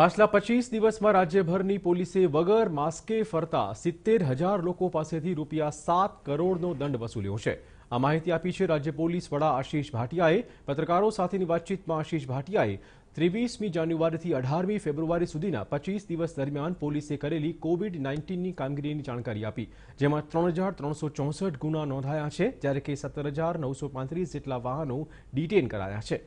પાછલા 25 દિવસમાં રાજ્યભરની પોલીસે વગર માસ્કે ફરતા 70,000 લોકો પાસેથી રૂપિયા 7 કરોડનો દંડ વસૂલ્યો છે આ માહિતી આપી છે રાજ્ય પોલીસ વડા આશિષ ભાટિયાએ પત્રકારો સાથેની વાતચીતમાં આશિષ ભાટિયાએ 23મી જાન્યુઆરીથી 18મી ફેબ્રુઆરી સુધીના 25 દિવસ દરમિયાન પોલીસે કરેલી કોવિડ-19 ની કામગીરીની જાણકારી આપી જેમાં 3364 ગુના નોંધાયા છે જ્યારે 17935 જેટલા વાહનો ડીટેઈન કરાયા છે